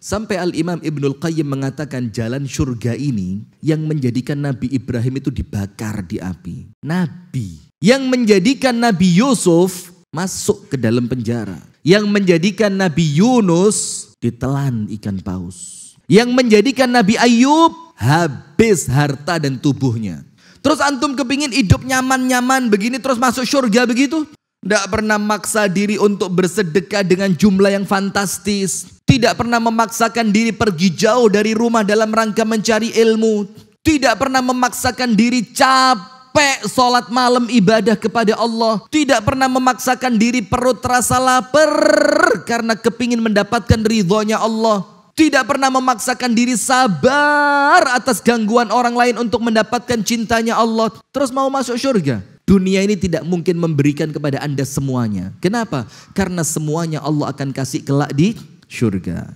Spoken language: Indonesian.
Sampai Al-Imam Ibnul Qayyim mengatakan jalan surga ini yang menjadikan Nabi Ibrahim itu dibakar di api. Nabi. Yang menjadikan Nabi Yusuf masuk ke dalam penjara. Yang menjadikan Nabi Yunus ditelan ikan paus. Yang menjadikan Nabi Ayub habis harta dan tubuhnya. Terus antum kepingin hidup nyaman-nyaman begini terus masuk surga begitu? Tidak pernah maksa diri untuk bersedekah dengan jumlah yang fantastis tidak pernah memaksakan diri pergi jauh dari rumah dalam rangka mencari ilmu. Tidak pernah memaksakan diri capek sholat malam ibadah kepada Allah. Tidak pernah memaksakan diri perut terasa lapar karena kepingin mendapatkan ridhonya Allah. Tidak pernah memaksakan diri sabar atas gangguan orang lain untuk mendapatkan cintanya Allah. Terus mau masuk surga. Dunia ini tidak mungkin memberikan kepada Anda semuanya. Kenapa? Karena semuanya Allah akan kasih kelak di shurga